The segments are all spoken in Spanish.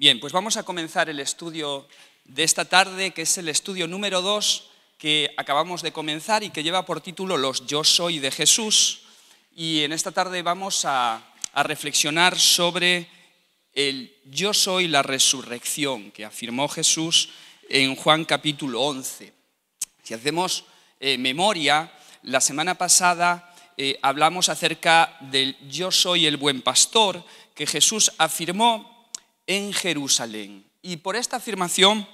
Bien, pues vamos a comenzar el estudio de esta tarde, que es el estudio número 2 que acabamos de comenzar y que lleva por título Los Yo Soy de Jesús. Y en esta tarde vamos a, reflexionar sobre el Yo Soy la resurrección que afirmó Jesús en Juan capítulo 11. Si hacemos eh, memoria, la semana pasada eh, hablamos acerca del Yo Soy el buen pastor que Jesús afirmó en Jerusalén. Y por esta afirmación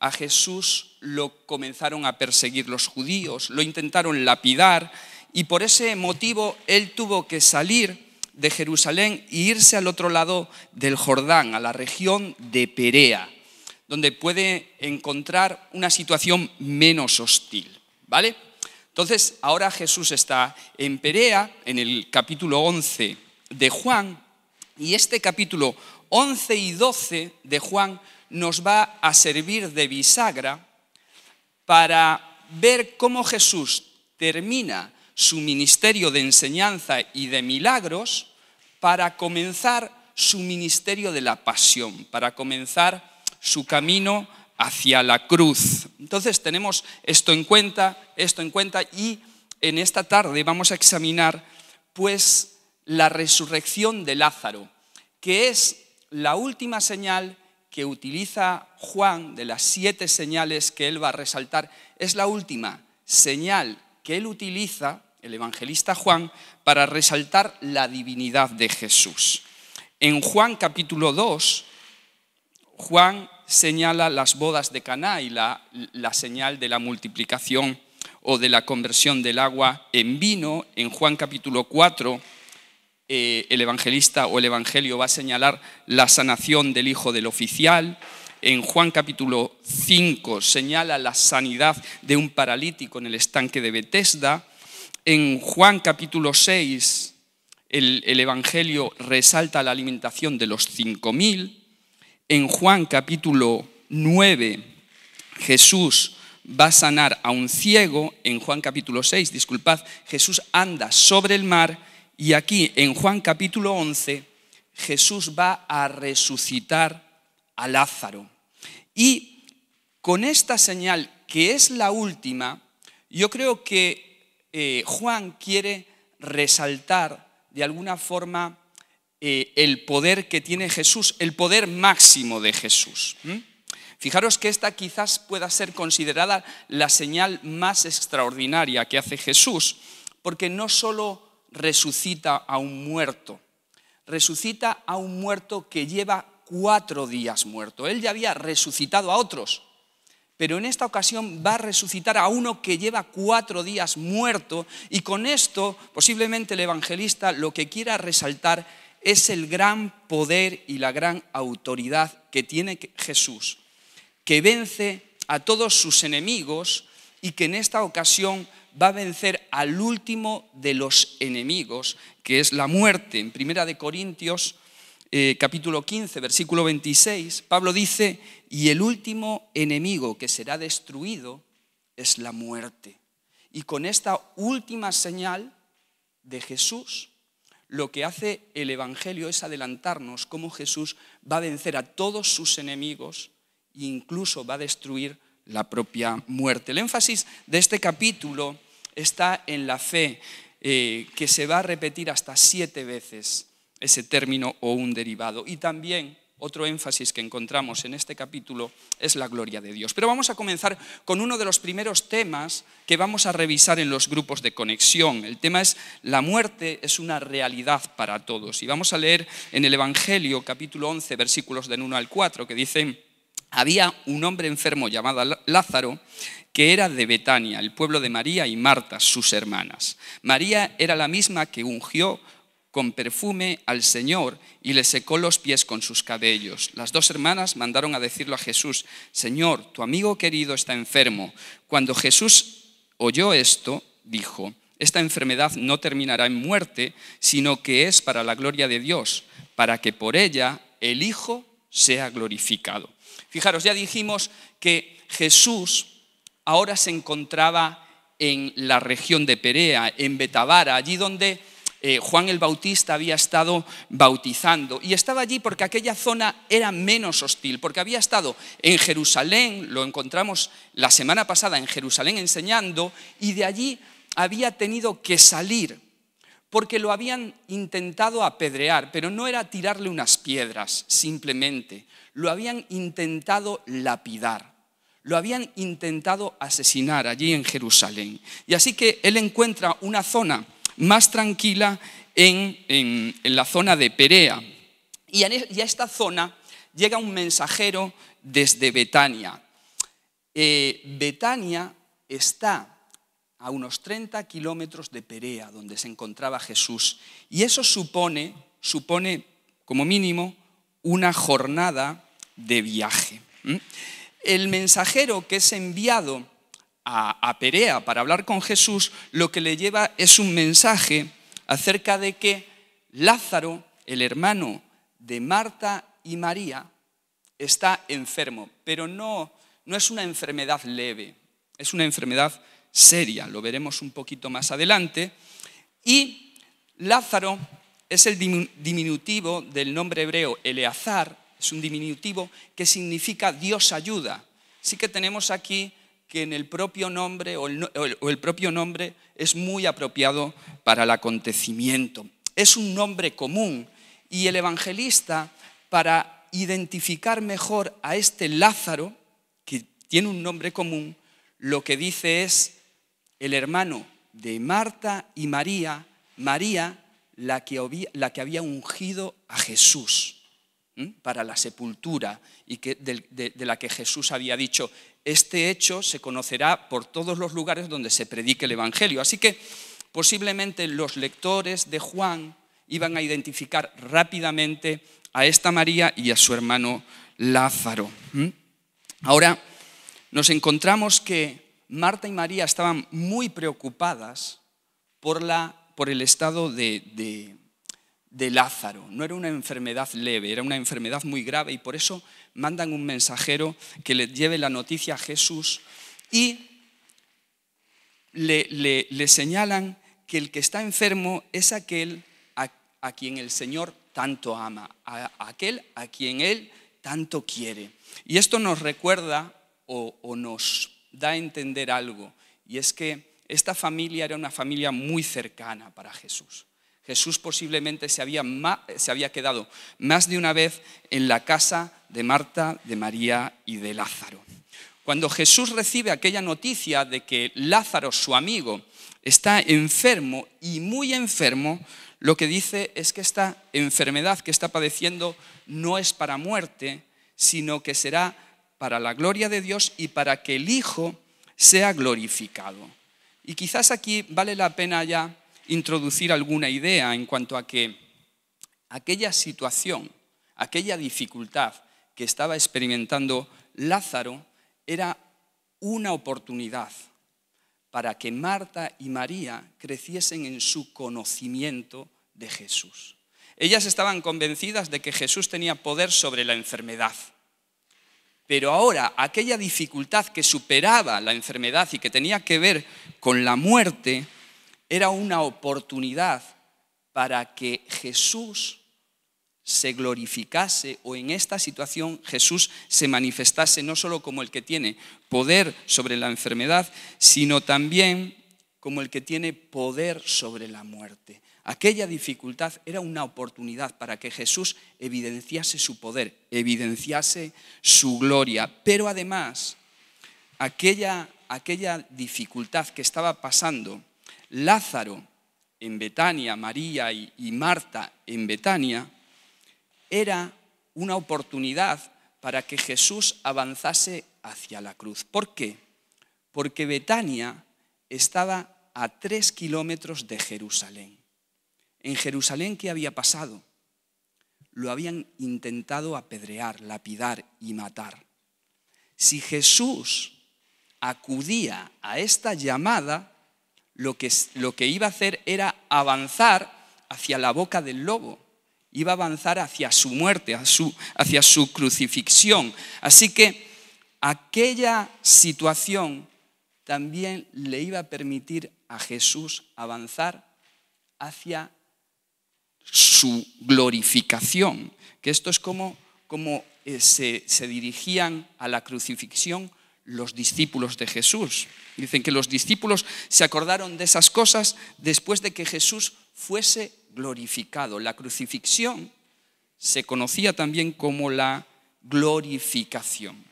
a Jesús lo comenzaron a perseguir los judíos, lo intentaron lapidar y por ese motivo él tuvo que salir de Jerusalén e irse al otro lado del Jordán, a la región de Perea, donde puede encontrar una situación menos hostil, ¿vale? Entonces, ahora Jesús está en Perea, en el capítulo 11 de Juan, y este capítulo 11 y 12 de Juan nos va a servir de bisagra para ver cómo Jesús termina su ministerio de enseñanza y de milagros para comenzar su ministerio de la pasión, para comenzar su camino hacia la cruz. Entonces tenemos esto en cuenta, esto en cuenta y en esta tarde vamos a examinar pues la resurrección de Lázaro, que es la última señal que utiliza Juan de las siete señales que él va a resaltar, es la última señal que él utiliza, el evangelista Juan, para resaltar la divinidad de Jesús. En Juan capítulo 2, Juan señala las bodas de Caná y la, la señal de la multiplicación o de la conversión del agua en vino. En Juan capítulo 4 eh, el evangelista o el evangelio va a señalar la sanación del hijo del oficial. En Juan capítulo 5 señala la sanidad de un paralítico en el estanque de Betesda. En Juan capítulo 6 el, evangelio resalta la alimentación de los 5.000. En Juan capítulo 9 Jesús va a sanar a un ciego. En Juan capítulo 6, disculpad, Jesús anda sobre el mar y aquí en Juan capítulo 11 Jesús va a resucitar a Lázaro. Y con esta señal, que es la última, yo creo que eh, Juan quiere resaltar de alguna forma eh, el poder que tiene Jesús, el poder máximo de Jesús. Fijaros que esta quizás pueda ser considerada la señal más extraordinaria que hace Jesús, porque no solo resucita a un muerto. Resucita a un muerto que lleva cuatro días muerto. Él ya había resucitado a otros, pero en esta ocasión va a resucitar a uno que lleva cuatro días muerto y con esto posiblemente el evangelista lo que quiera resaltar es el gran poder y la gran autoridad que tiene Jesús, que vence a todos sus enemigos y que en esta ocasión va a vencer al último de los enemigos, que es la muerte. En Primera de Corintios, eh, capítulo 15, versículo 26, Pablo dice, y el último enemigo que será destruido es la muerte. Y con esta última señal de Jesús, lo que hace el Evangelio es adelantarnos cómo Jesús va a vencer a todos sus enemigos e incluso va a destruir la propia muerte. El énfasis de este capítulo está en la fe, eh, que se va a repetir hasta siete veces ese término o un derivado. Y también otro énfasis que encontramos en este capítulo es la gloria de Dios. Pero vamos a comenzar con uno de los primeros temas que vamos a revisar en los grupos de conexión. El tema es la muerte es una realidad para todos. Y vamos a leer en el Evangelio capítulo 11 versículos del 1 al 4 que dicen, había un hombre enfermo llamado Lázaro que era de Betania, el pueblo de María y Marta, sus hermanas. María era la misma que ungió con perfume al Señor y le secó los pies con sus cabellos. Las dos hermanas mandaron a decirlo a Jesús, Señor, tu amigo querido está enfermo. Cuando Jesús oyó esto, dijo, esta enfermedad no terminará en muerte, sino que es para la gloria de Dios, para que por ella el Hijo sea glorificado. Fijaros, ya dijimos que Jesús ahora se encontraba en la región de Perea, en Betavara, allí donde eh, Juan el Bautista había estado bautizando. Y estaba allí porque aquella zona era menos hostil, porque había estado en Jerusalén, lo encontramos la semana pasada en Jerusalén enseñando, y de allí había tenido que salir porque lo habían intentado apedrear, pero no era tirarle unas piedras simplemente, lo habían intentado lapidar, lo habían intentado asesinar allí en Jerusalén. Y así que él encuentra una zona más tranquila en, la zona de Perea. E, y a, esta zona llega un mensajero desde Betania. Eh, Betania está a unos 30 kilómetros de Perea, donde se encontraba Jesús. Y eso supone, supone como mínimo, una jornada de viaje. El mensajero que es enviado a, a, Perea para hablar con Jesús, lo que le lleva es un mensaje acerca de que Lázaro, el hermano de Marta y María, está enfermo, pero no, no es una enfermedad leve, es una enfermedad seria, lo veremos un poquito más adelante. Y Lázaro es el diminutivo del nombre hebreo Eleazar, es un diminutivo que significa Dios ayuda. Sí que tenemos aquí que en el propio nombre o el propio nombre es muy apropiado para el acontecimiento. Es un nombre común y el evangelista para identificar mejor a este Lázaro, que tiene un nombre común, lo que dice es el hermano de Marta y María, María, la que había, ungido a Jesús para la sepultura y de, la que Jesús había dicho, este hecho se conocerá por todos los lugares donde se predique el Evangelio. Así que posiblemente los lectores de Juan iban a identificar rápidamente a esta María y a su hermano Lázaro. Ahora, nos encontramos que Marta y María estaban muy preocupadas por, el estado de, Lázaro. No era una enfermedad leve, era una enfermedad muy grave y por eso mandan un mensajero que le lleve la noticia a Jesús y le, señalan que el que está enfermo es aquel a, quien el Señor tanto ama, aquel a quien Él tanto quiere. Y esto nos recuerda o nos da a entender algo, y es que esta familia era una familia muy cercana para Jesús. Jesús posiblemente se había, se había quedado más de una vez en la casa de Marta, de María y de Lázaro. Cuando Jesús recibe aquella noticia de que Lázaro, su amigo, está enfermo y muy enfermo, lo que dice es que esta enfermedad que está padeciendo no es para muerte, sino que será para la gloria de Dios y para que el Hijo sea glorificado. Y quizás aquí vale la pena ya introducir alguna idea en cuanto a que aquella situación, aquella dificultad que estaba experimentando Lázaro era una oportunidad para que Marta y María creciesen en su conocimiento de Jesús. Ellas estaban convencidas de que Jesús tenía poder sobre la enfermedad, pero ahora aquella dificultad que superaba la enfermedad y que tenía que ver con la muerte era una oportunidad para que Jesús se glorificase o en esta situación Jesús se manifestase no solo como el que tiene poder sobre la enfermedad, sino también como el que tiene poder sobre la muerte. Aquella dificultad era una oportunidad para que Jesús evidenciase su poder, evidenciase su gloria, pero además aquella, dificultad que estaba pasando Lázaro en Betania, María y, y Marta en Betania, era una oportunidad para que Jesús avanzase hacia la cruz. ¿Por qué? Porque Betania estaba a tres kilómetros de Jerusalén. En Jerusalén, ¿qué había pasado? Lo habían intentado apedrear, lapidar y matar. Si Jesús acudía a esta llamada, lo que, lo que iba a hacer era avanzar hacia la boca del lobo iba a avanzar hacia su muerte, su, hacia su crucifixión. Así que aquella situación también le iba a permitir a Jesús avanzar hacia su glorificación, que esto es como, eh, se, dirigían a la crucifixión los discípulos de Jesús. Dicen que los discípulos se acordaron de esas cosas después de que Jesús fuese glorificado. La crucifixión se conocía también como la glorificación.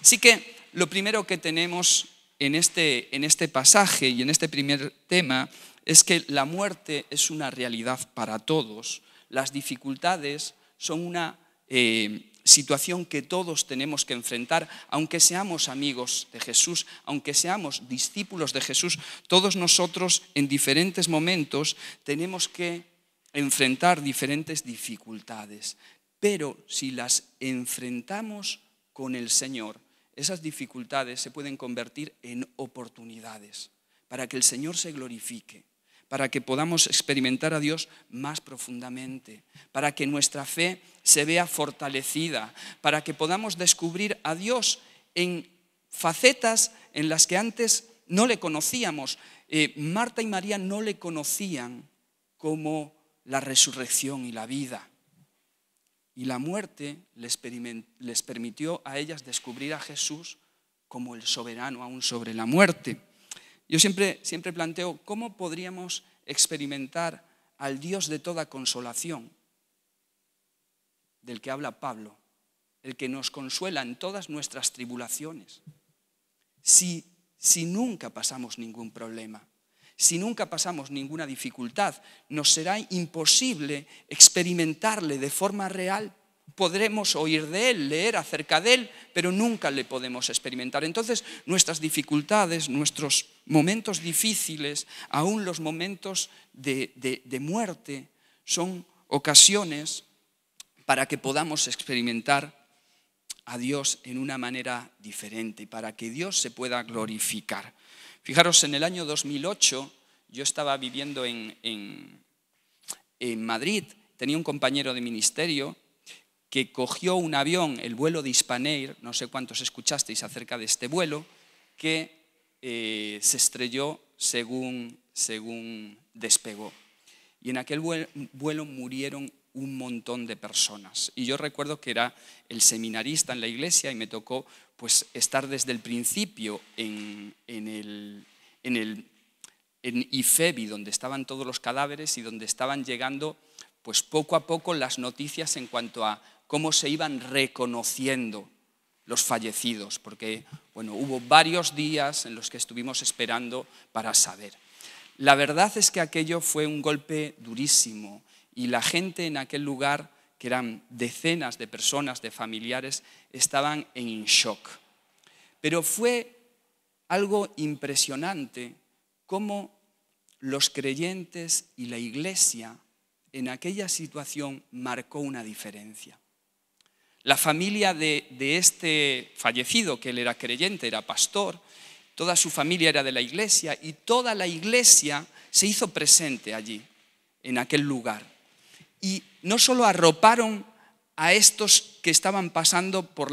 Así que lo primero que tenemos en este, en este pasaje y en este primer tema es que la muerte es una realidad para todos, las dificultades son una eh, situación que todos tenemos que enfrentar, aunque seamos amigos de Jesús, aunque seamos discípulos de Jesús, todos nosotros en diferentes momentos tenemos que enfrentar diferentes dificultades. Pero si las enfrentamos con el Señor, esas dificultades se pueden convertir en oportunidades para que el Señor se glorifique para que podamos experimentar a Dios más profundamente, para que nuestra fe se vea fortalecida, para que podamos descubrir a Dios en facetas en las que antes no le conocíamos. Eh, Marta y María no le conocían como la resurrección y la vida. Y la muerte les permitió a ellas descubrir a Jesús como el soberano aún sobre la muerte. Yo siempre, planteo cómo podríamos experimentar al Dios de toda consolación, del que habla Pablo, el que nos consuela en todas nuestras tribulaciones. si nunca pasamos ningún problema, si nunca pasamos ninguna dificultad, nos será imposible experimentarle de forma real podremos oír de Él, leer acerca de Él, pero nunca le podemos experimentar. Entonces, nuestras dificultades, nuestros momentos difíciles, aún los momentos de, muerte, son ocasiones para que podamos experimentar a Dios en una manera diferente, para que Dios se pueda glorificar. Fijaros, en el año 2008 yo estaba viviendo en Madrid, tenía un compañero de ministerio, que cogió un avión, el vuelo de Hispanair, no sé cuántos escuchasteis acerca de este vuelo, que eh, se estrelló según, según despegó. Y en aquel vuelo murieron un montón de personas. Y yo recuerdo que era el seminarista en la iglesia y me tocó pues, estar desde el principio en, en el, en el Ifebi, donde estaban todos los cadáveres y donde estaban llegando pues, poco a poco las noticias en cuanto a cómo se iban reconociendo los fallecidos, porque bueno, hubo varios días en los que estuvimos esperando para saber. La verdad es que aquello fue un golpe durísimo y la gente en aquel lugar, que eran decenas de personas, de familiares, estaban en shock. Pero fue algo impresionante cómo los creyentes y la iglesia en aquella situación marcó una diferencia. La familia de, este fallecido, que él era creyente, era pastor, toda su familia era de la iglesia y toda la iglesia se hizo presente allí, en aquel lugar. Y no solo arroparon a estos que estaban pasando por,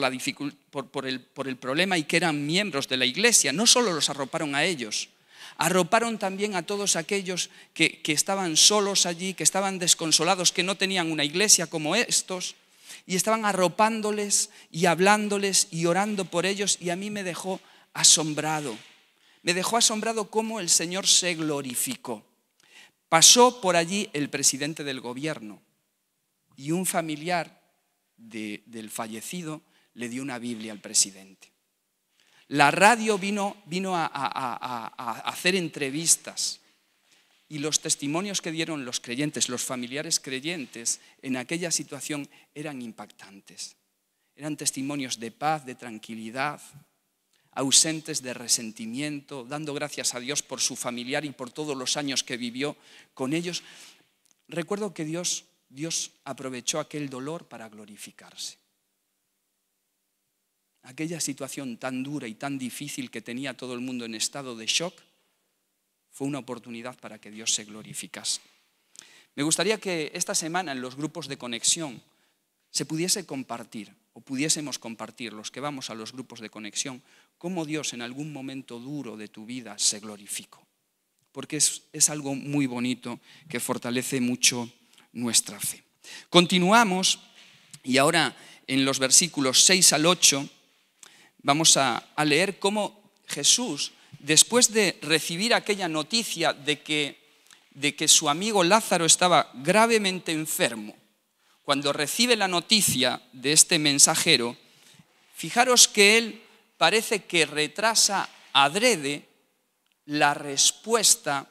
por, el, problema y que eran miembros de la iglesia, no solo los arroparon a ellos, arroparon también a todos aquellos que, estaban solos allí, que estaban desconsolados, que no tenían una iglesia como estos, y estaban arropándoles y hablándoles y orando por ellos y a mí me dejó asombrado. Me dejó asombrado cómo el Señor se glorificó. Pasó por allí el presidente del gobierno y un familiar del fallecido le dio una Biblia al presidente. La radio vino, a hacer entrevistas y los testimonios que dieron los creyentes, los familiares creyentes en aquella situación eran impactantes. Eran testimonios de paz, de tranquilidad, ausentes de resentimiento, dando gracias a Dios por su familiar y por todos los años que vivió con ellos. Recuerdo que Dios, Dios aprovechó aquel dolor para glorificarse. Aquella situación tan dura y tan difícil que tenía todo el mundo en estado de shock, fue una oportunidad para que Dios se glorificase. Me gustaría que esta semana en los grupos de conexión se pudiese compartir o pudiésemos compartir los que vamos a los grupos de conexión cómo Dios en algún momento duro de tu vida se glorificó. Porque es, algo muy bonito que fortalece mucho nuestra fe. Continuamos y ahora en los versículos 6 al 8 vamos a leer cómo Jesús después de recibir aquella noticia de que, su amigo Lázaro estaba gravemente enfermo, cuando recibe la noticia de este mensajero, fijaros que él parece que retrasa adrede la respuesta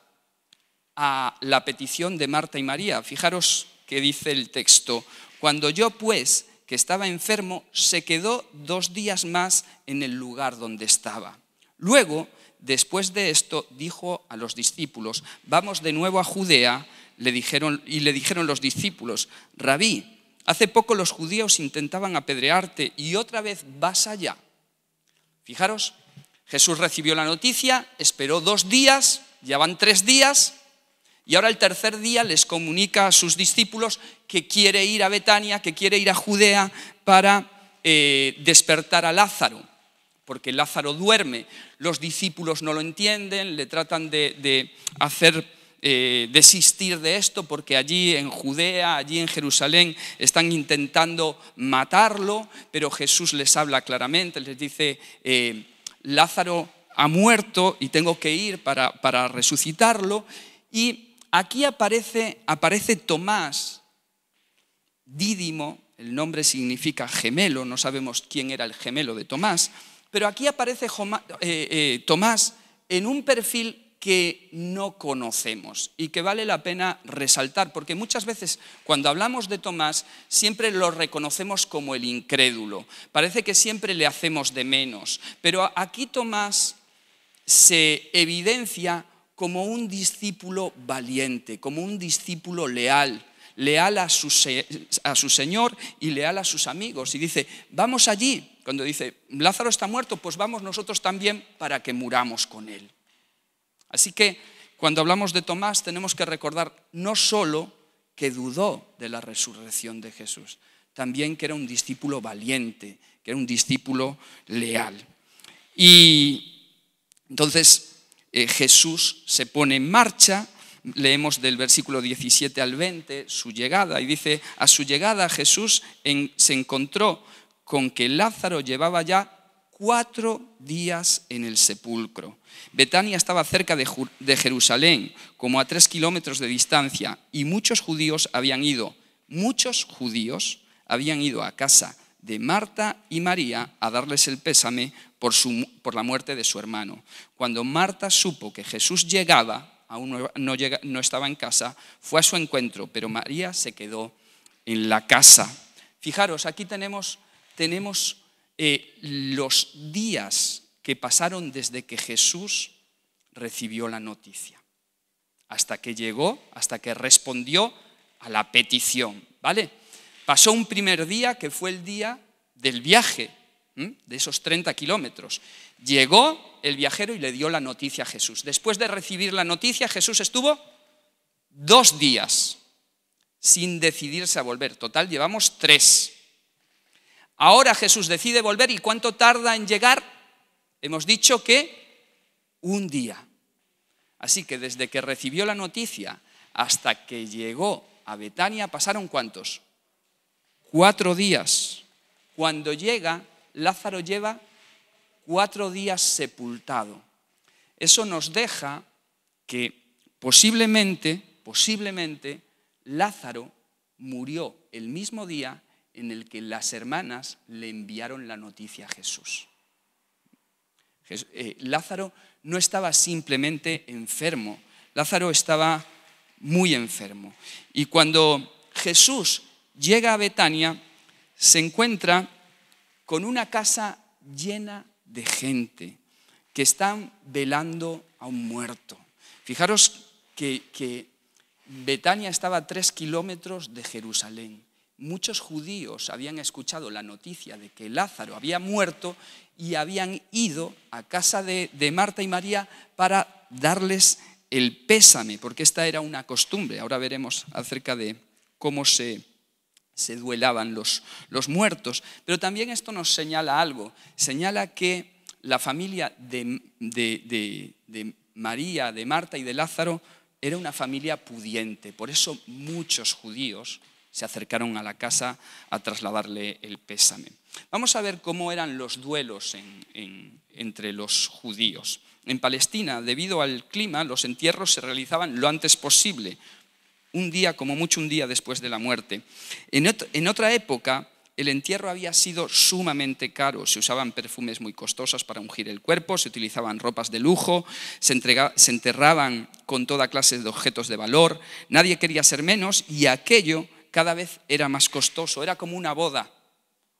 a la petición de Marta y María. Fijaros que dice el texto, cuando yo pues, que estaba enfermo, se quedó dos días más en el lugar donde estaba. Luego Después de esto dijo a los discípulos, vamos de nuevo a Judea, le dijeron, y le dijeron los discípulos, rabí, hace poco los judíos intentaban apedrearte y otra vez vas allá. Fijaros, Jesús recibió la noticia, esperó dos días, ya van tres días, y ahora el tercer día les comunica a sus discípulos que quiere ir a Betania, que quiere ir a Judea para eh, despertar a Lázaro porque Lázaro duerme. Los discípulos no lo entienden, le tratan de, hacer eh, desistir de esto, porque allí en Judea, allí en Jerusalén, están intentando matarlo, pero Jesús les habla claramente, les dice, eh, Lázaro ha muerto y tengo que ir para, resucitarlo. Y aquí aparece, aparece Tomás, Dídimo, el nombre significa gemelo, no sabemos quién era el gemelo de Tomás, pero aquí aparece eh, eh, Tomás en un perfil que no conocemos y que vale la pena resaltar, porque muchas veces cuando hablamos de Tomás siempre lo reconocemos como el incrédulo, parece que siempre le hacemos de menos, pero aquí Tomás se evidencia como un discípulo valiente, como un discípulo leal, leal a su, Señor y leal a sus amigos, y dice, vamos allí, cuando dice, Lázaro está muerto, pues vamos nosotros también para que muramos con él. Así que cuando hablamos de Tomás tenemos que recordar no solo que dudó de la resurrección de Jesús, también que era un discípulo valiente, que era un discípulo leal. Y entonces eh, Jesús se pone en marcha, leemos del versículo 17 al 20 su llegada, y dice, a su llegada Jesús se encontró con que Lázaro llevaba ya cuatro días en el sepulcro. Betania estaba cerca de Jerusalén, como a tres kilómetros de distancia, y muchos judíos habían ido, muchos judíos habían ido a casa de Marta y María a darles el pésame por, la muerte de su hermano. Cuando Marta supo que Jesús llegaba, aún no, no estaba en casa, fue a su encuentro, pero María se quedó en la casa. Fijaros, aquí tenemos tenemos eh, los días que pasaron desde que Jesús recibió la noticia, hasta que llegó, hasta que respondió a la petición, ¿vale? Pasó un primer día que fue el día del viaje, de esos 30 kilómetros. Llegó el viajero y le dio la noticia a Jesús. Después de recibir la noticia, Jesús estuvo dos días sin decidirse a volver. Total, llevamos tres. Ahora Jesús decide volver y cuánto tarda en llegar? Hemos dicho que un día. Así que desde que recibió la noticia hasta que llegó a Betania pasaron cuántos? Cuatro días. Cuando llega, Lázaro lleva cuatro días sepultado. Eso nos deja que posiblemente, posiblemente, Lázaro murió el mismo día en el que las hermanas le enviaron la noticia a Jesús. Eh, Lázaro no estaba simplemente enfermo, Lázaro estaba muy enfermo. Y cuando Jesús llega a Betania, se encuentra con una casa llena de gente que están velando a un muerto. Fijaros que, Betania estaba a tres kilómetros de Jerusalén muchos judíos habían escuchado la noticia de que Lázaro había muerto y habían ido a casa de, Marta y María para darles el pésame, porque esta era una costumbre. Ahora veremos acerca de cómo se, duelaban los, muertos. Pero también esto nos señala algo, señala que la familia de María, de Marta y de Lázaro era una familia pudiente, por eso muchos judíos se acercaron a la casa a trasladarle el pésame. Vamos a ver cómo eran los duelos entre los judíos. En Palestina, debido al clima, los entierros se realizaban lo antes posible, un día, como mucho un día después de la muerte. En, otra época, el entierro había sido sumamente caro. Se usaban perfumes muy costosos para ungir el cuerpo, se utilizaban ropas de lujo, se enterraban con toda clase de objetos de valor. Nadie quería ser menos y aquello cada vez era más costoso, era como una boda.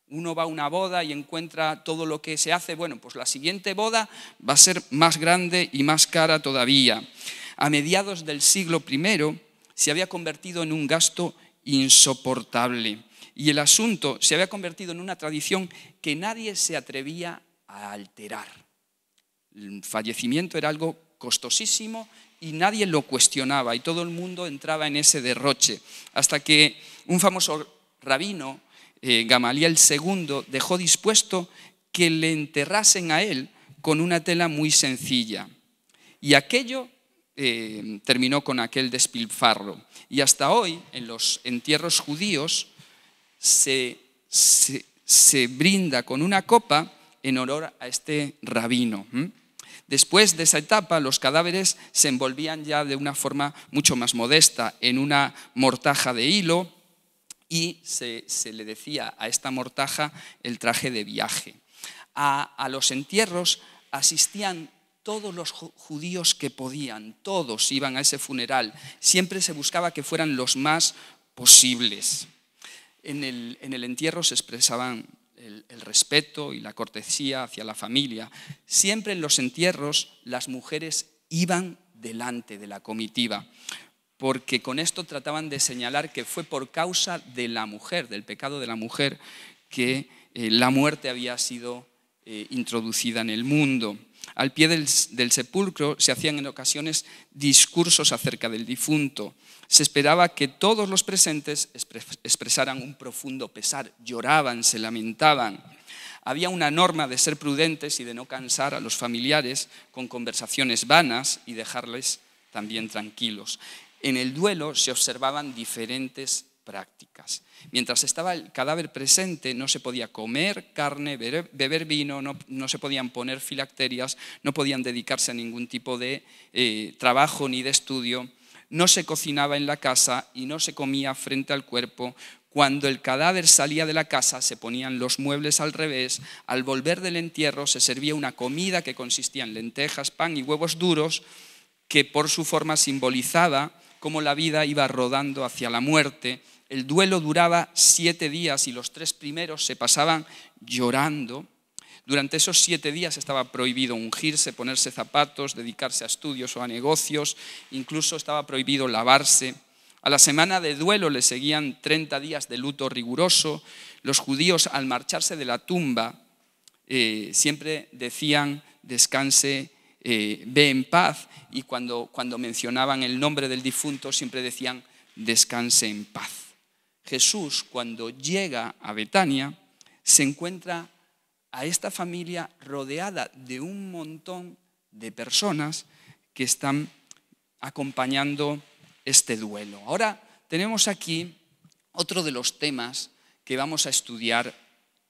Uno va a una boda y encuentra todo lo que se hace, bueno, pues la siguiente boda va a ser más grande y más cara todavía. A mediados del siglo I se había convertido en un gasto insoportable y el asunto se había convertido en una tradición que nadie se atrevía a alterar. El fallecimiento era algo costosísimo y nadie lo cuestionaba y todo el mundo entraba en ese derroche, hasta que un famoso rabino, eh, Gamaliel II, dejó dispuesto que le enterrasen a él con una tela muy sencilla. Y aquello eh, terminó con aquel despilfarro. Y hasta hoy, en los entierros judíos, se, brinda con una copa en honor a este rabino. Después de esa etapa, los cadáveres se envolvían ya de una forma mucho más modesta en una mortaja de hilo y se, le decía a esta mortaja el traje de viaje. A, los entierros asistían todos los judíos que podían, todos iban a ese funeral. Siempre se buscaba que fueran los más posibles. En el, en el entierro se expresaban el, respeto y la cortesía hacia la familia. Siempre en los entierros las mujeres iban delante de la comitiva, porque con esto trataban de señalar que fue por causa de la mujer, del pecado de la mujer, que eh, la muerte había sido eh, introducida en el mundo. Al pie del, sepulcro se hacían en ocasiones discursos acerca del difunto. Se esperaba que todos los presentes expresaran un profundo pesar, lloraban, se lamentaban. Había una norma de ser prudentes y de no cansar a los familiares con conversaciones vanas y dejarles también tranquilos. En el duelo se observaban diferentes prácticas. Mientras estaba el cadáver presente, no se podía comer carne, beber, vino, no, se podían poner filacterias, no podían dedicarse a ningún tipo de eh, trabajo ni de estudio, no se cocinaba en la casa y no se comía frente al cuerpo. Cuando el cadáver salía de la casa, se ponían los muebles al revés. Al volver del entierro, se servía una comida que consistía en lentejas, pan y huevos duros, que por su forma simbolizaba cómo la vida iba rodando hacia la muerte. El duelo duraba siete días y los tres primeros se pasaban llorando. Durante esos siete días estaba prohibido ungirse, ponerse zapatos, dedicarse a estudios o a negocios, incluso estaba prohibido lavarse. A la semana de duelo le seguían 30 días de luto riguroso. Los judíos, al marcharse de la tumba, eh, siempre decían, descanse ve eh, en paz. Y cuando, cuando mencionaban el nombre del difunto, siempre decían, descanse en paz. Jesús, cuando llega a Betania, se encuentra a esta familia rodeada de un montón de personas que están acompañando este duelo. Ahora tenemos aquí otro de los temas que vamos a estudiar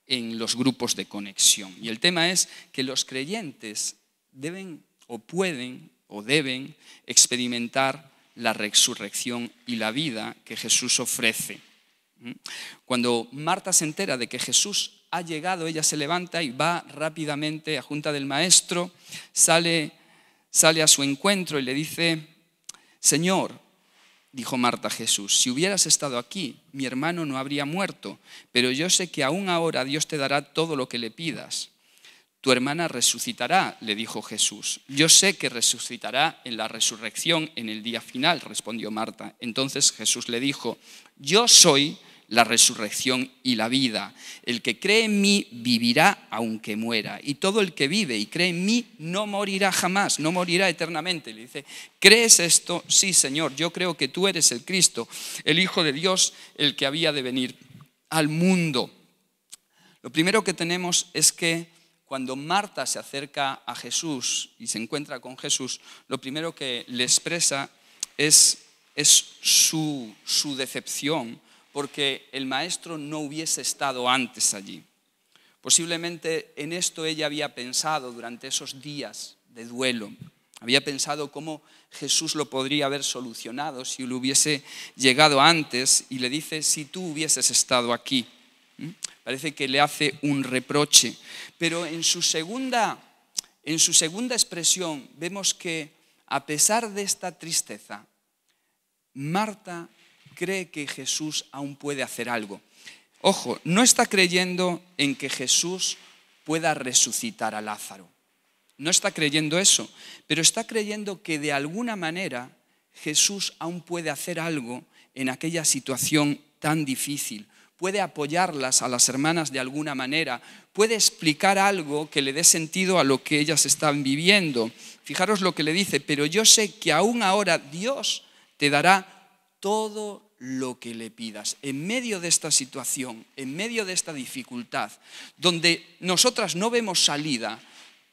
en los grupos de conexión. Y el tema es que los creyentes deben o pueden o deben experimentar la resurrección y la vida que Jesús ofrece. ¿Mm? Cuando Marta se entera de que Jesús ha llegado, ella se levanta y va rápidamente a junta del maestro, sale, sale a su encuentro y le dice, Señor, dijo Marta a Jesús, si hubieras estado aquí, mi hermano no habría muerto, pero yo sé que aún ahora Dios te dará todo lo que le pidas. Tu hermana resucitará, le dijo Jesús. Yo sé que resucitará en la resurrección en el día final, respondió Marta. Entonces Jesús le dijo, yo soy la resurrección y la vida. El que cree en mí vivirá aunque muera. Y todo el que vive y cree en mí no morirá jamás, no morirá eternamente. Le dice, ¿crees esto? Sí, Señor, yo creo que tú eres el Cristo, el Hijo de Dios, el que había de venir al mundo. Lo primero que tenemos es que cuando Marta se acerca a Jesús y se encuentra con Jesús, lo primero que le expresa es, su, decepción porque el maestro no hubiese estado antes allí. Posiblemente en esto ella había pensado durante esos días de duelo. Había pensado cómo Jesús lo podría haber solucionado si lo hubiese llegado antes y le dice, si tú hubieses estado aquí. Parece que le hace un reproche. Pero en su segunda, expresión vemos que a pesar de esta tristeza, Marta cree que Jesús aún puede hacer algo. Ojo, no está creyendo en que Jesús pueda resucitar a Lázaro. No está creyendo eso, pero está creyendo que de alguna manera Jesús aún puede hacer algo en aquella situación tan difícil puede apoyarlas a las hermanas de alguna manera, puede explicar algo que le dé sentido a lo que ellas están viviendo. Fijaros lo que le dice, pero yo sé que aún ahora Dios te dará todo lo que le pidas. En medio de esta situación, en medio de esta dificultad, donde nosotras no vemos salida,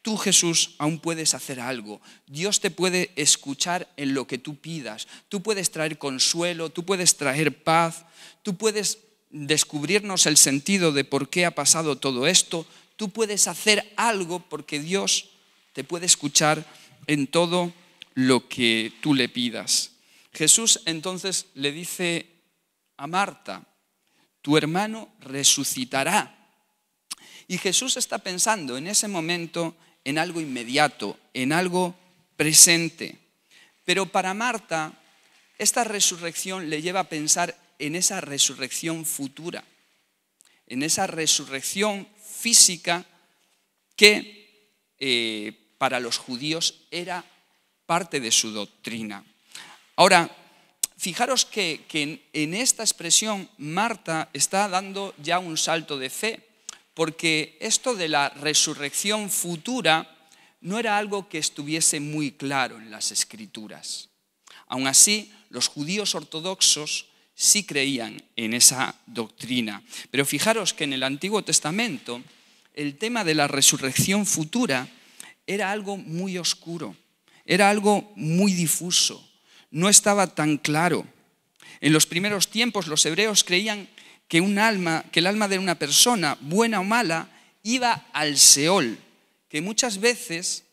tú Jesús aún puedes hacer algo. Dios te puede escuchar en lo que tú pidas. Tú puedes traer consuelo, tú puedes traer paz, tú puedes descubrirnos el sentido de por qué ha pasado todo esto, tú puedes hacer algo porque Dios te puede escuchar en todo lo que tú le pidas. Jesús entonces le dice a Marta, tu hermano resucitará. Y Jesús está pensando en ese momento en algo inmediato, en algo presente. Pero para Marta, esta resurrección le lleva a pensar en esa resurrección futura, en esa resurrección física que eh, para los judíos era parte de su doctrina. Ahora, fijaros que, en, en esta expresión Marta está dando ya un salto de fe, porque esto de la resurrección futura no era algo que estuviese muy claro en las escrituras. Aún así, los judíos ortodoxos sí creían en esa doctrina. Pero fijaros que en el Antiguo Testamento el tema de la resurrección futura era algo muy oscuro, era algo muy difuso, no estaba tan claro. En los primeros tiempos los hebreos creían que que el alma de una persona, buena o mala, iba al Seol, que muchas veces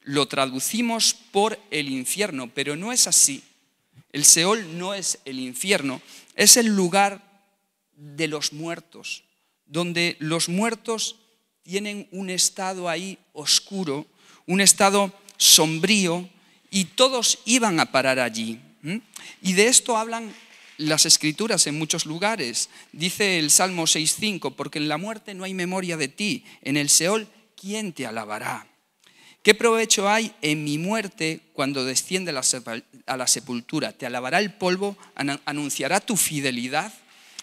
lo traducimos por el infierno, pero no es así. El Seol no es el infierno, es el lugar de los muertos, donde los muertos tienen un estado ahí oscuro, un estado sombrío, y todos iban a parar allí. Y de esto hablan las escrituras en muchos lugares. Dice el Salmo 6.5, porque en la muerte no hay memoria de ti, en el Seol, ¿quién te alabará? ¿Qué provecho hay en mi muerte cuando desciende a la sepultura? Te alabará el polvo, anunciará tu fidelidad.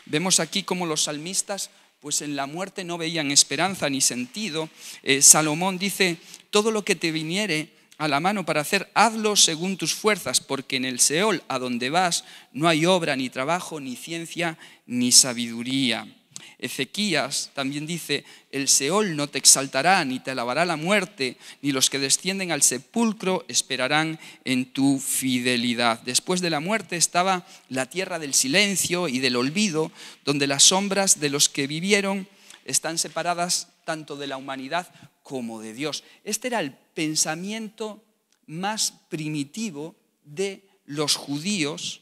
Vemos aquí como los salmistas, pues en la muerte no veían esperanza ni sentido. Eh, Salomón dice, todo lo que te viniere a la mano para hacer, hazlo según tus fuerzas, porque en el Seol, a donde vas, no hay obra, ni trabajo, ni ciencia, ni sabiduría. Ezequías también dice, el Seol no te exaltará, ni te alabará la muerte, ni los que descienden al sepulcro esperarán en tu fidelidad. Después de la muerte estaba la tierra del silencio y del olvido, donde las sombras de los que vivieron están separadas tanto de la humanidad como de Dios. Este era el pensamiento más primitivo de los judíos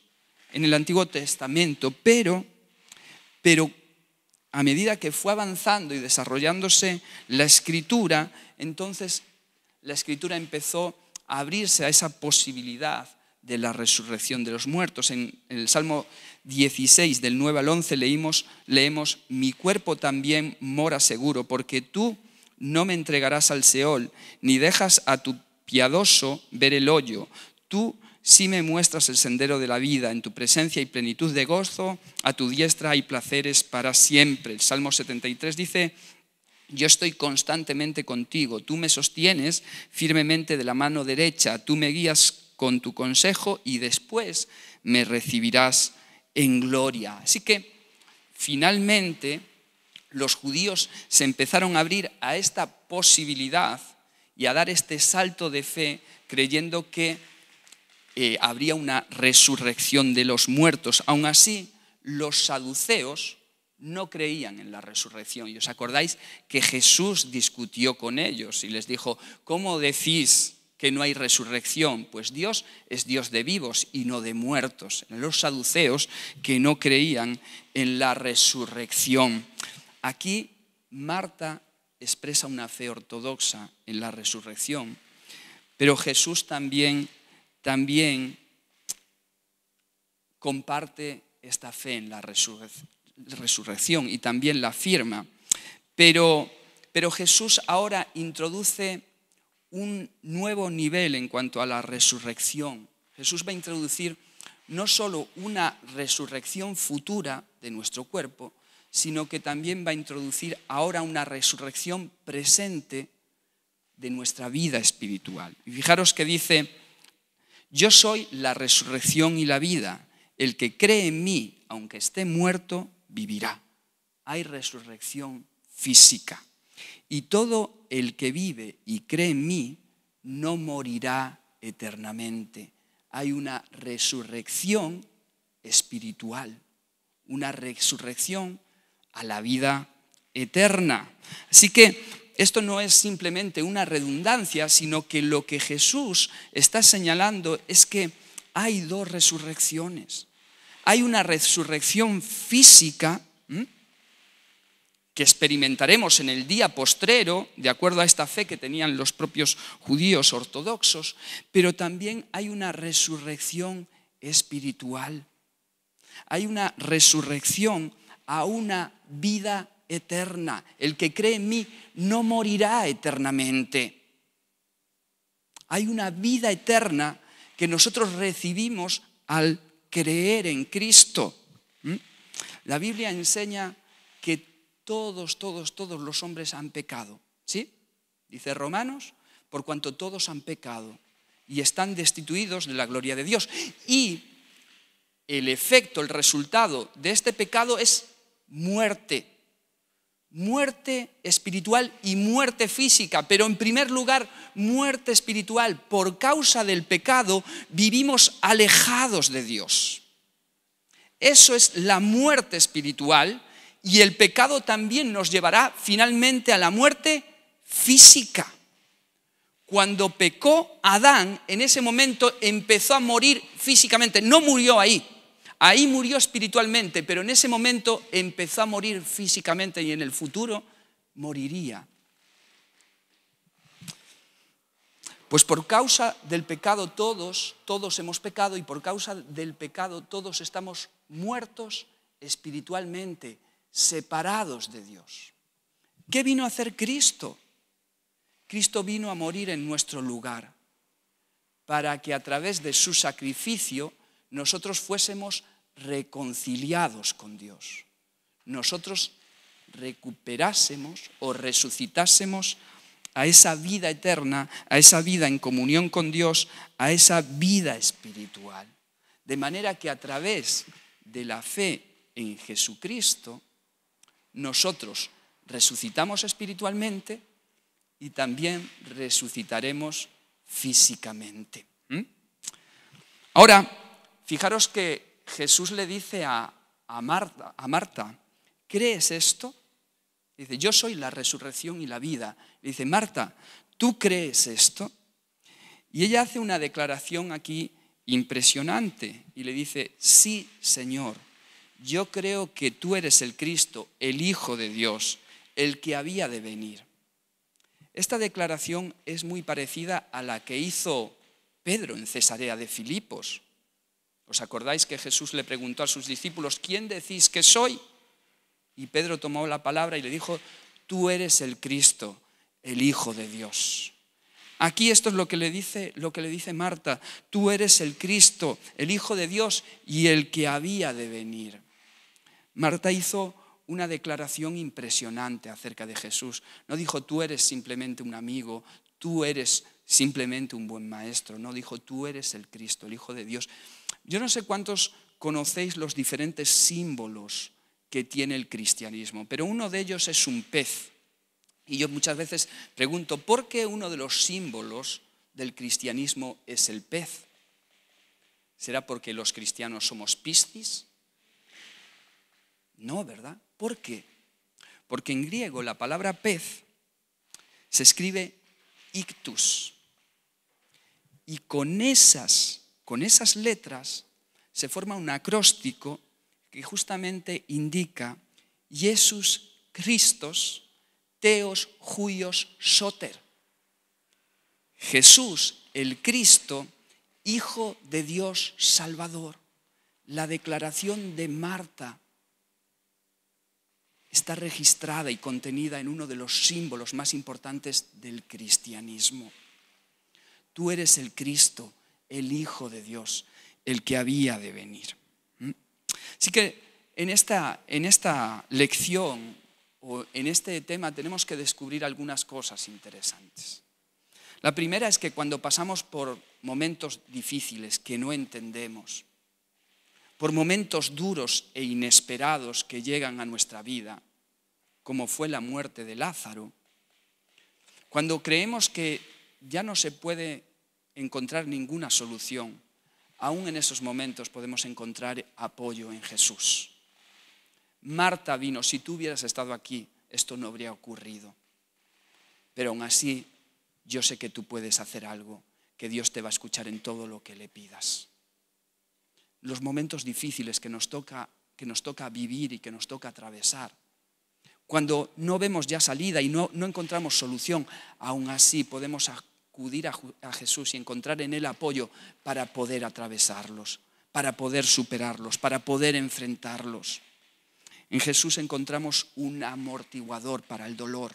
en el Antiguo Testamento, pero, pero a medida que fue avanzando y desarrollándose la escritura, entonces la escritura empezó a abrirse a esa posibilidad de la resurrección de los muertos. En el Salmo 16, del 9 al 11, leímos, leemos, mi cuerpo también mora seguro, porque tú no me entregarás al Seol, ni dejas a tu piadoso ver el hoyo. Tú si me muestras el sendero de la vida, en tu presencia y plenitud de gozo, a tu diestra hay placeres para siempre. El Salmo 73 dice, yo estoy constantemente contigo, tú me sostienes firmemente de la mano derecha, tú me guías con tu consejo y después me recibirás en gloria. Así que finalmente los judíos se empezaron a abrir a esta posibilidad y a dar este salto de fe creyendo que eh, habría una resurrección de los muertos. Aún así, los saduceos no creían en la resurrección. Y os acordáis que Jesús discutió con ellos y les dijo, ¿cómo decís que no hay resurrección? Pues Dios es Dios de vivos y no de muertos. Los saduceos que no creían en la resurrección. Aquí Marta expresa una fe ortodoxa en la resurrección, pero Jesús también también comparte esta fe en la resurrección y también la firma. Pero, pero Jesús ahora introduce un nuevo nivel en cuanto a la resurrección. Jesús va a introducir no solo una resurrección futura de nuestro cuerpo, sino que también va a introducir ahora una resurrección presente de nuestra vida espiritual. Y fijaros que dice yo soy la resurrección y la vida. El que cree en mí, aunque esté muerto, vivirá. Hay resurrección física. Y todo el que vive y cree en mí, no morirá eternamente. Hay una resurrección espiritual, una resurrección a la vida eterna. Así que esto no es simplemente una redundancia, sino que lo que Jesús está señalando es que hay dos resurrecciones. Hay una resurrección física que experimentaremos en el día postrero, de acuerdo a esta fe que tenían los propios judíos ortodoxos, pero también hay una resurrección espiritual. Hay una resurrección a una vida eterna. El que cree en mí no morirá eternamente. Hay una vida eterna que nosotros recibimos al creer en Cristo. ¿Mm? La Biblia enseña que todos, todos, todos los hombres han pecado. ¿Sí? Dice Romanos, por cuanto todos han pecado y están destituidos de la gloria de Dios. Y el efecto, el resultado de este pecado es muerte muerte espiritual y muerte física, pero en primer lugar muerte espiritual. Por causa del pecado vivimos alejados de Dios. Eso es la muerte espiritual y el pecado también nos llevará finalmente a la muerte física. Cuando pecó Adán, en ese momento empezó a morir físicamente, no murió ahí, Ahí murió espiritualmente, pero en ese momento empezó a morir físicamente y en el futuro moriría. Pues por causa del pecado todos, todos hemos pecado y por causa del pecado todos estamos muertos espiritualmente, separados de Dios. ¿Qué vino a hacer Cristo? Cristo vino a morir en nuestro lugar para que a través de su sacrificio nosotros fuésemos reconciliados con Dios, nosotros recuperásemos o resucitásemos a esa vida eterna, a esa vida en comunión con Dios, a esa vida espiritual. De manera que a través de la fe en Jesucristo, nosotros resucitamos espiritualmente y también resucitaremos físicamente. ¿Mm? Ahora, fijaros que Jesús le dice a, a, Marta, Marta, ¿crees esto? Dice, yo soy la resurrección y la vida. dice, Marta, ¿tú crees esto? Y ella hace una declaración aquí impresionante y le dice, sí, Señor, yo creo que tú eres el Cristo, el Hijo de Dios, el que había de venir. Esta declaración es muy parecida a la que hizo Pedro en Cesarea de Filipos. ¿Os acordáis que Jesús le preguntó a sus discípulos, ¿quién decís que soy? Y Pedro tomó la palabra y le dijo, tú eres el Cristo, el Hijo de Dios. Aquí esto es lo que le dice, lo que le dice Marta, tú eres el Cristo, el Hijo de Dios y el que había de venir. Marta hizo una declaración impresionante acerca de Jesús. No dijo, tú eres simplemente un amigo, tú eres simplemente un buen maestro. No dijo, tú eres el Cristo, el Hijo de Dios. Yo no sé cuántos conocéis los diferentes símbolos que tiene el cristianismo, pero uno de ellos es un pez. Y yo muchas veces pregunto, ¿por qué uno de los símbolos del cristianismo es el pez? ¿Será porque los cristianos somos piscis? No, ¿verdad? ¿Por qué? Porque en griego la palabra pez se escribe ictus. Y con esas con esas letras se forma un acróstico que justamente indica Jesús Cristos, Teos Juios Soter. Jesús, el Cristo, Hijo de Dios Salvador. La declaración de Marta está registrada y contenida en uno de los símbolos más importantes del cristianismo. Tú eres el Cristo, el Hijo de Dios, el que había de venir. ¿Mm? Así que en esta, en esta lección o en este tema tenemos que descubrir algunas cosas interesantes. La primera es que cuando pasamos por momentos difíciles que no entendemos, por momentos duros e inesperados que llegan a nuestra vida, como fue la muerte de Lázaro, cuando creemos que ya no se puede encontrar ninguna solución, aún en esos momentos podemos encontrar apoyo en Jesús. Marta vino, si tú hubieras estado aquí, esto no habría ocurrido. Pero aún así, yo sé que tú puedes hacer algo, que Dios te va a escuchar en todo lo que le pidas. Los momentos difíciles que nos toca, que nos toca vivir y que nos toca atravesar, cuando no vemos ya salida y no, no encontramos solución, aún así podemos acudir a, Jesús y encontrar en Él apoyo para poder atravesarlos, para poder superarlos, para poder enfrentarlos. En Jesús encontramos un amortiguador para el dolor.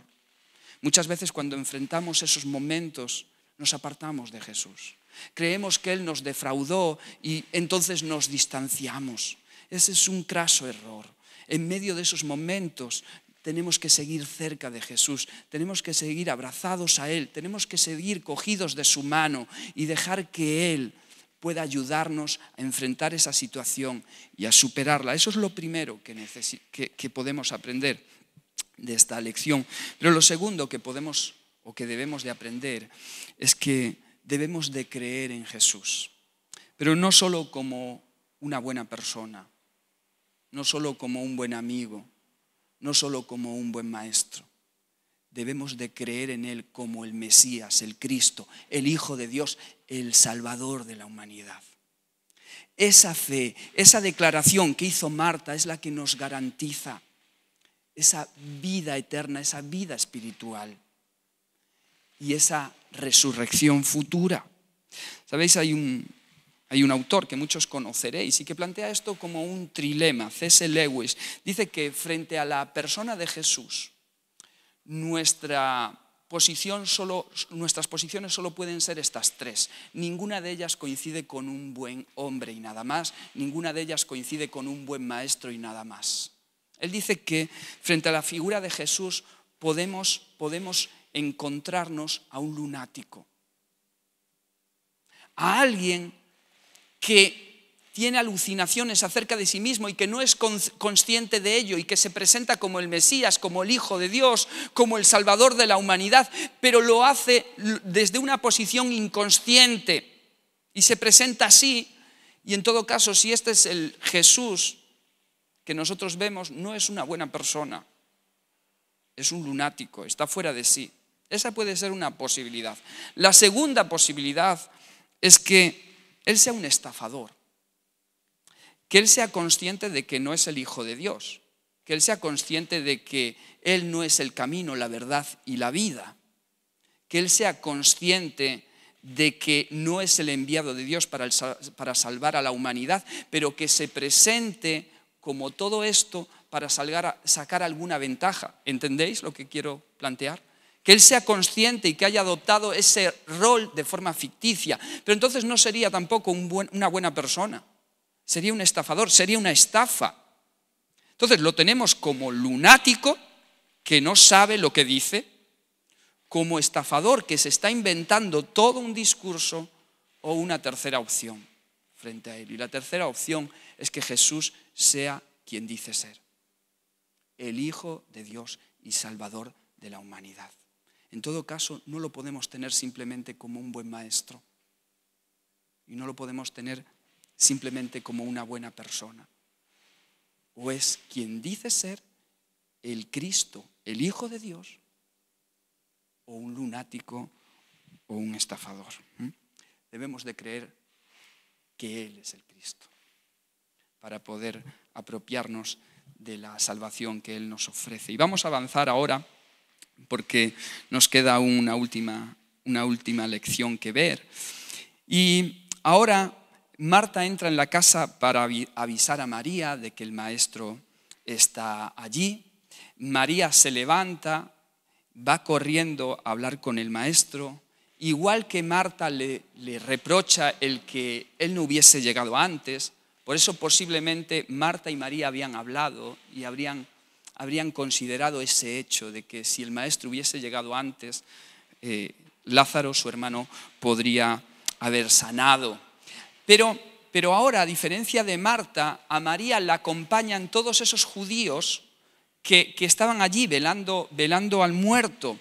Muchas veces cuando enfrentamos esos momentos nos apartamos de Jesús. Creemos que Él nos defraudó y entonces nos distanciamos. Ese es un craso error. En medio de esos momentos tenemos que seguir cerca de Jesús, tenemos que seguir abrazados a Él, tenemos que seguir cogidos de su mano y dejar que Él pueda ayudarnos a enfrentar esa situación y a superarla. Eso es lo primero que, podemos aprender de esta lección. Pero lo segundo que podemos o que debemos de aprender es que debemos de creer en Jesús, pero no solo como una buena persona, no solo como un buen amigo, no solo como un buen maestro. Debemos de creer en Él como el Mesías, el Cristo, el Hijo de Dios, el Salvador de la humanidad. Esa fe, esa declaración que hizo Marta es la que nos garantiza esa vida eterna, esa vida espiritual y esa resurrección futura. Sabéis, hay un, hay un autor que muchos conoceréis y que plantea esto como un trilema. C.S. Lewis dice que frente a la persona de Jesús, nuestra posición solo, nuestras posiciones solo pueden ser estas tres. Ninguna de ellas coincide con un buen hombre y nada más. Ninguna de ellas coincide con un buen maestro y nada más. Él dice que frente a la figura de Jesús podemos, podemos encontrarnos a un lunático, a alguien que tiene alucinaciones acerca de sí mismo y que no es consciente de ello y que se presenta como el Mesías, como el Hijo de Dios, como el Salvador de la humanidad, pero lo hace desde una posición inconsciente y se presenta así. Y en todo caso, si este es el Jesús que nosotros vemos, no es una buena persona, es un lunático, está fuera de sí. Esa puede ser una posibilidad. La segunda posibilidad es que él sea un estafador. Que Él sea consciente de que no es el Hijo de Dios. Que Él sea consciente de que Él no es el camino, la verdad y la vida. Que Él sea consciente de que no es el enviado de Dios para, salvar a la humanidad, pero que se presente como todo esto para sacar alguna ventaja. ¿Entendéis lo que quiero plantear? que él sea consciente y que haya adoptado ese rol de forma ficticia. Pero entonces no sería tampoco una buena persona, sería un estafador, sería una estafa. Entonces lo tenemos como lunático que no sabe lo que dice, como estafador que se está inventando todo un discurso o una tercera opción frente a él. Y la tercera opción es que Jesús sea quien dice ser, el Hijo de Dios y Salvador de la humanidad. En todo caso, no lo podemos tener simplemente como un buen maestro y no lo podemos tener simplemente como una buena persona. O es quien dice ser el Cristo, el Hijo de Dios, o un lunático o un estafador. Debemos de creer que Él es el Cristo para poder apropiarnos de la salvación que Él nos ofrece. Y vamos a avanzar ahora porque nos queda una última, una última lección que ver. Y ahora Marta entra en la casa para avisar a María de que el maestro está allí. María se levanta, va corriendo a hablar con el maestro. Igual que Marta le, le reprocha el que él no hubiese llegado antes, por eso posiblemente Marta y María habían hablado y habrían habrían considerado ese hecho de que si el maestro hubiese llegado antes, eh, Lázaro, su hermano, podría haber sanado. Pero, pero ahora, a diferencia de Marta, a María la acompañan todos esos judíos que, estaban allí velando, velando al muerto.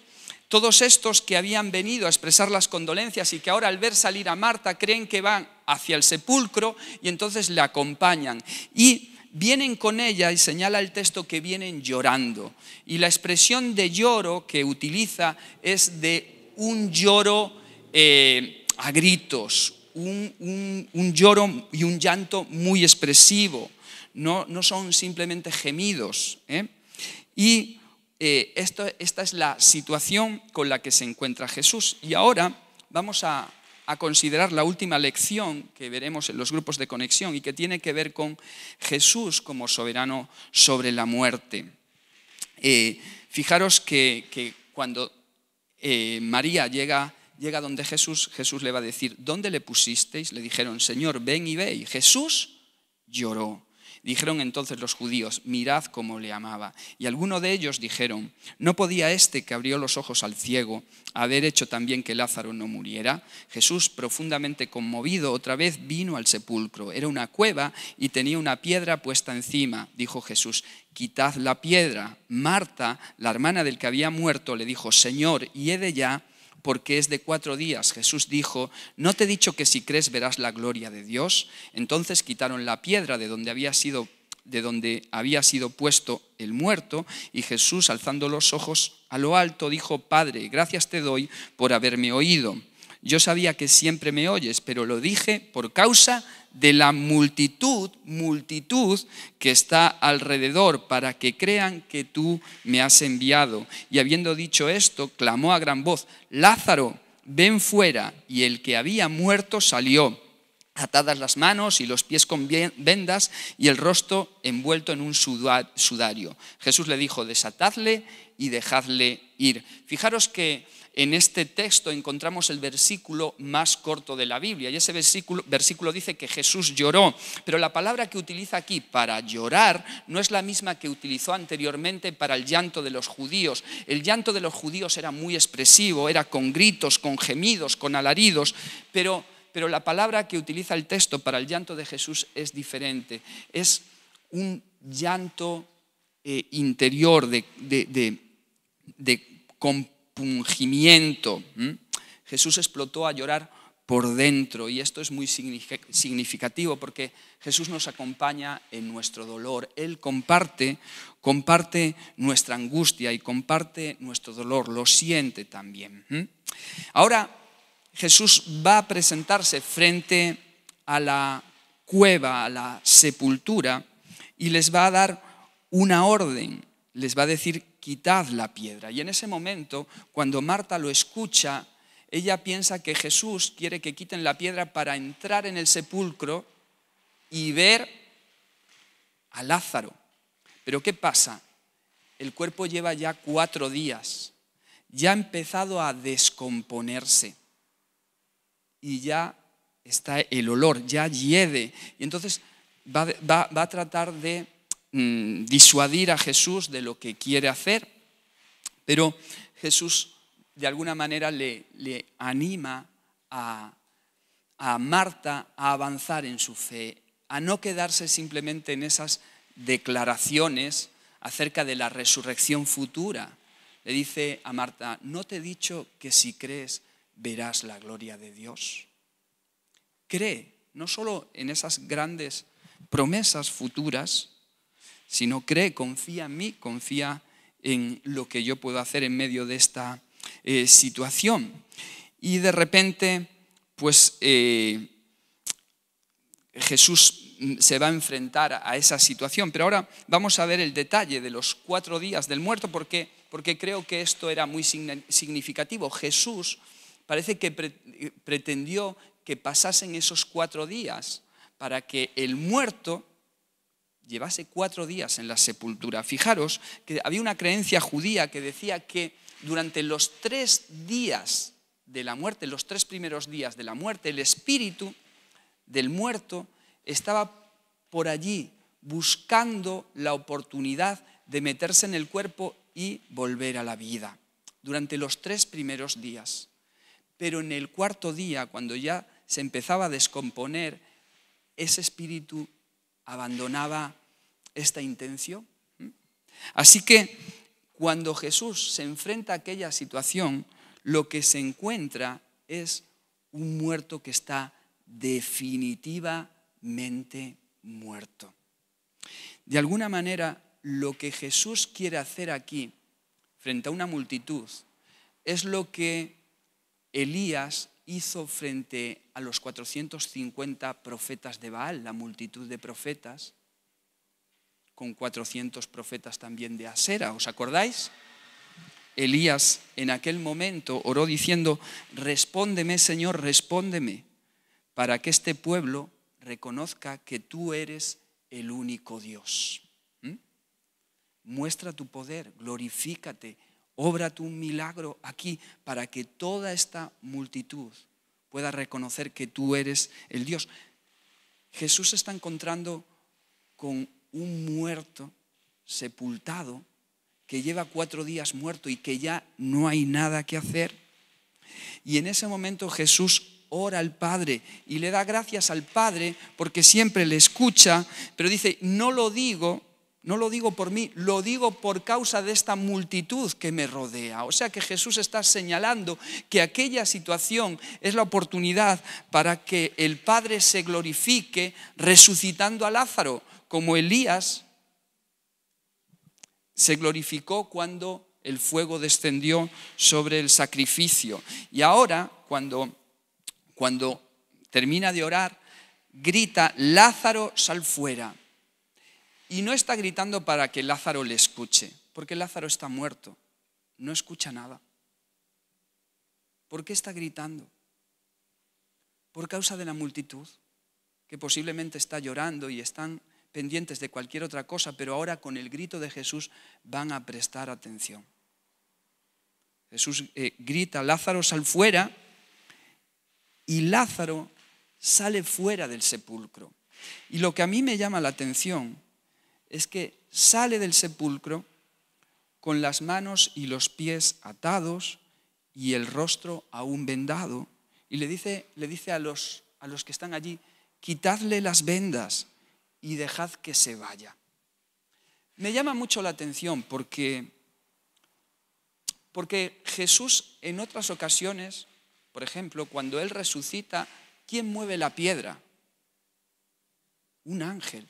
Todos estos que habían venido a expresar las condolencias y que ahora al ver salir a Marta creen que van hacia el sepulcro y entonces le acompañan. Y vienen con ella y señala el texto que vienen llorando. Y la expresión de lloro que utiliza es de un lloro eh, a gritos, un, lloro y un llanto muy expresivo. No, no son simplemente gemidos. ¿eh? Y eh, esta es la situación con la que se encuentra Jesús. Y ahora vamos a, a considerar la última lección que veremos en los grupos de conexión y que tiene que ver con Jesús como soberano sobre la muerte. Eh, fijaros que, cuando eh, María llega, llega donde Jesús, Jesús le va a decir, ¿dónde le pusisteis? Le dijeron, Señor, ven y ve. Y Jesús lloró. Dijeron entonces los judíos, mirad cómo le amaba. Y algunos de ellos dijeron, ¿no podía este que abrió los ojos al ciego haber hecho también que Lázaro no muriera? Jesús, profundamente conmovido, otra vez vino al sepulcro. Era una cueva y tenía una piedra puesta encima. Dijo Jesús, quitad la piedra. Marta, la hermana del que había muerto, le dijo, Señor, y he de ya porque es de cuatro días. Jesús dijo, ¿no te he dicho que si crees verás la gloria de Dios? Entonces quitaron la piedra de donde había sido de donde había sido puesto el muerto, y Jesús, alzando los ojos a lo alto, dijo, Padre, gracias te doy por haberme oído. Yo sabía que siempre me oyes, pero lo dije por causa de la multitud, multitud que está alrededor, para que crean que tú me has enviado. Y habiendo dicho esto, clamó a gran voz, Lázaro, ven fuera. Y el que había muerto salió, atadas las manos y los pies con vendas y el rostro envuelto en un sudario. Jesús le dijo, desatadle y dejadle ir. Fijaros que en este texto encontramos el versículo más corto de la Biblia. Y ese versículo, dice que Jesús lloró. Pero la palabra que utiliza aquí para llorar no es la misma que utilizó anteriormente para el llanto de los judíos. El llanto de los judíos era muy expresivo, era con gritos, con gemidos, con alaridos. Pero, pero la palabra que utiliza el texto para el llanto de Jesús es diferente. Es un llanto eh, interior de, de, de, de Pungimiento. Jesús explotó a llorar por dentro y esto es muy significativo porque Jesús nos acompaña en nuestro dolor. Él comparte, comparte nuestra angustia y comparte nuestro dolor, lo siente también. Ahora Jesús va a presentarse frente a la cueva, a la sepultura, y les va a dar una orden. Les va a decir quitad la piedra. Y en ese momento, cuando Marta lo escucha, ella piensa que Jesús quiere que quiten la piedra para entrar en el sepulcro y ver a Lázaro. Pero ¿qué pasa? El cuerpo lleva ya cuatro días, ya ha empezado a descomponerse y ya está el olor, ya hiede. Y entonces va, va a tratar de Mm, disuadir a Jesús de lo que quiere hacer, pero Jesús de alguna manera le, anima a, a Marta a avanzar en su fe, a no quedarse simplemente en esas declaraciones acerca de la resurrección futura. Le dice a Marta, ¿no te he dicho que si crees verás la gloria de Dios? Cree no solo en esas grandes promesas futuras, si no cree, confía en mí, confía en lo que yo puedo hacer en medio de esta eh, situación. Y de repente, pues eh, Jesús se va a enfrentar a esa situación. Pero ahora vamos a ver el detalle de los cuatro días del muerto, porque, creo que esto era muy significativo. Jesús parece que pretendió que pasasen esos cuatro días para que el muerto llevase cuatro días en la sepultura. Fijaros que había una creencia judía que decía que durante los tres días de la muerte, los tres primeros días de la muerte, el espíritu del muerto estaba por allí buscando la oportunidad de meterse en el cuerpo y volver a la vida, durante los tres primeros días. Pero en el cuarto día, cuando ya se empezaba a descomponer, ese espíritu abandonaba esta intención. Así que cuando Jesús se enfrenta a aquella situación, lo que se encuentra es un muerto que está definitivamente muerto. De alguna manera, lo que Jesús quiere hacer aquí, frente a una multitud, es lo que Elías hizo frente a los 450 profetas de Baal, la multitud de profetas, con 400 profetas también de Asera. ¿Os acordáis? Elías en aquel momento oró diciendo, respóndeme Señor, respóndeme, para que este pueblo reconozca que tú eres el único Dios. ¿Mm? Muestra tu poder, glorifícate, obra tu milagro aquí para que toda esta multitud pueda reconocer que tú eres el Dios. Jesús se está encontrando con un muerto sepultado que lleva cuatro días muerto y que ya no hay nada que hacer. Y en ese momento Jesús ora al Padre y le da gracias al Padre porque siempre le escucha, pero dice, no lo digo no lo digo por mí, lo digo por causa de esta multitud que me rodea. O sea que Jesús está señalando que aquella situación es la oportunidad para que el Padre se glorifique resucitando a Lázaro, como Elías se glorificó cuando el fuego descendió sobre el sacrificio. Y ahora, cuando, cuando termina de orar, grita, Lázaro, sal fuera. Y no está gritando para que Lázaro le escuche, porque Lázaro está muerto, no escucha nada. ¿Por qué está gritando? Por causa de la multitud, que posiblemente está llorando y están pendientes de cualquier otra cosa, pero ahora con el grito de Jesús van a prestar atención. Jesús eh, grita, Lázaro sal fuera, y Lázaro sale fuera del sepulcro. Y lo que a mí me llama la atención es que sale del sepulcro con las manos y los pies atados y el rostro aún vendado. Y le dice, a, los, a los que están allí, quitadle las vendas y dejad que se vaya. Me llama mucho la atención porque, porque Jesús en otras ocasiones, por ejemplo, cuando Él resucita, ¿quién mueve la piedra? Un ángel.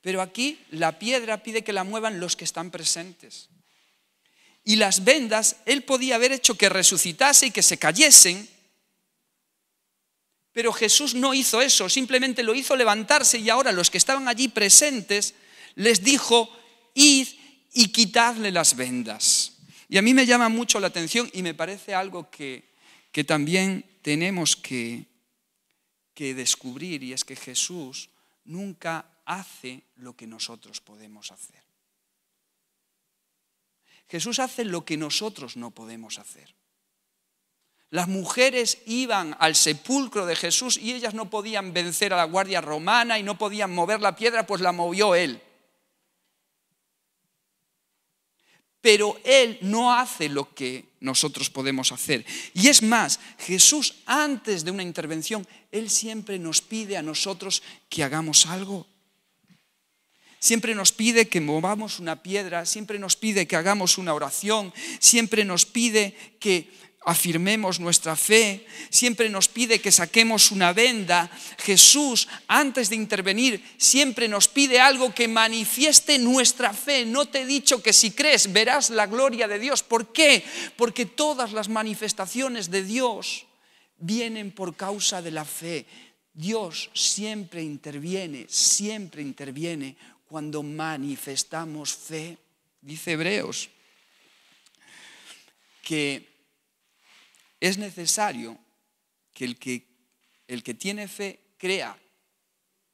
Pero aquí la piedra pide que la muevan los que están presentes. Y las vendas, él podía haber hecho que resucitase y que se cayesen, pero Jesús no hizo eso, simplemente lo hizo levantarse y ahora los que estaban allí presentes les dijo, id y quitadle las vendas. Y a mí me llama mucho la atención y me parece algo que, que también tenemos que, que descubrir y es que Jesús nunca hace lo que nosotros podemos hacer. Jesús hace lo que nosotros no podemos hacer. Las mujeres iban al sepulcro de Jesús y ellas no podían vencer a la guardia romana y no podían mover la piedra, pues la movió él. Pero Él no hace lo que nosotros podemos hacer. Y es más, Jesús antes de una intervención, Él siempre nos pide a nosotros que hagamos algo siempre nos pide que movamos una piedra, siempre nos pide que hagamos una oración, siempre nos pide que afirmemos nuestra fe, siempre nos pide que saquemos una venda. Jesús, antes de intervenir, siempre nos pide algo que manifieste nuestra fe. No te he dicho que si crees verás la gloria de Dios. ¿Por qué? Porque todas las manifestaciones de Dios vienen por causa de la fe. Dios siempre interviene, siempre interviene cuando manifestamos fe, dice Hebreos, que es necesario que el que, el que tiene fe crea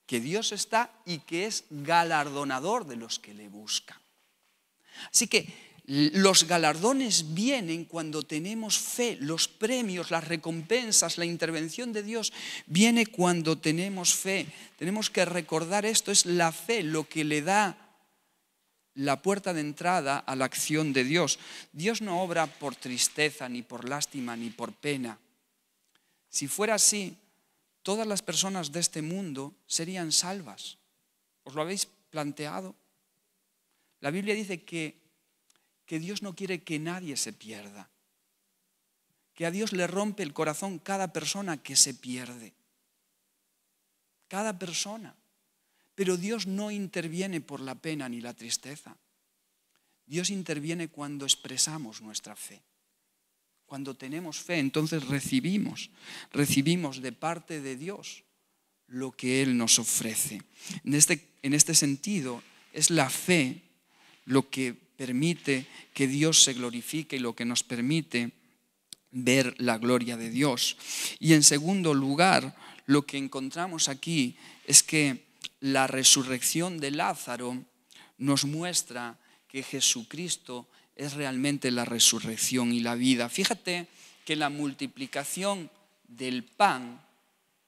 que Dios está y que es galardonador de los que le buscan. Así que los galardones vienen cuando tenemos fe, los premios, las recompensas, la intervención de Dios viene cuando tenemos fe. Tenemos que recordar esto, es la fe lo que le da la puerta de entrada a la acción de Dios. Dios no obra por tristeza, ni por lástima, ni por pena. Si fuera así, todas las personas de este mundo serían salvas. ¿Os lo habéis planteado? La Biblia dice que que Dios no quiere que nadie se pierda, que a Dios le rompe el corazón cada persona que se pierde, cada persona. Pero Dios no interviene por la pena ni la tristeza. Dios interviene cuando expresamos nuestra fe. Cuando tenemos fe, entonces recibimos, recibimos de parte de Dios lo que Él nos ofrece. En este, en este sentido, es la fe lo que permite que Dios se glorifique y lo que nos permite ver la gloria de Dios. Y en segundo lugar, lo que encontramos aquí es que la resurrección de Lázaro nos muestra que Jesucristo es realmente la resurrección y la vida. Fíjate que la multiplicación del pan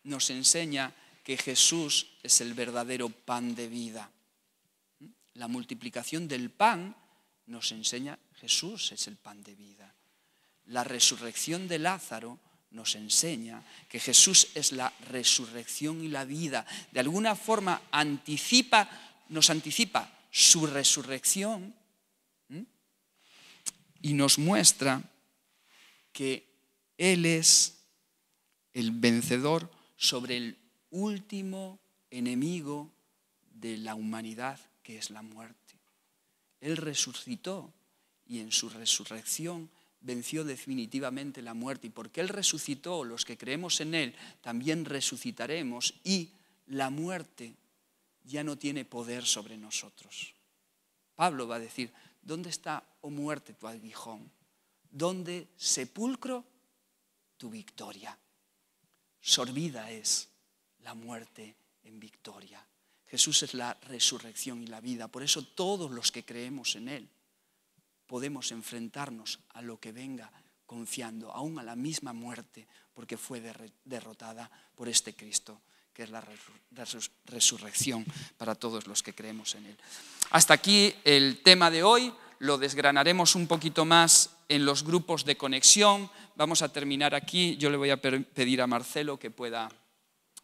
nos enseña que Jesús es el verdadero pan de vida. La multiplicación del pan nos enseña Jesús es el pan de vida. La resurrección de Lázaro nos enseña que Jesús es la resurrección y la vida. De alguna forma anticipa, nos anticipa su resurrección y nos muestra que Él es el vencedor sobre el último enemigo de la humanidad, que es la muerte. Él resucitó y en su resurrección venció definitivamente la muerte. Y porque Él resucitó, los que creemos en Él, también resucitaremos y la muerte ya no tiene poder sobre nosotros. Pablo va a decir, ¿dónde está, o oh muerte, tu aguijón? ¿Dónde, sepulcro, tu victoria? Sorbida es la muerte en victoria. Jesús es la resurrección y la vida. Por eso todos los que creemos en Él podemos enfrentarnos a lo que venga confiando, aún a la misma muerte, porque fue derrotada por este Cristo, que es la resurrección para todos los que creemos en Él. Hasta aquí el tema de hoy. Lo desgranaremos un poquito más en los grupos de conexión. Vamos a terminar aquí. Yo le voy a pedir a Marcelo que pueda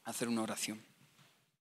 hacer una oración.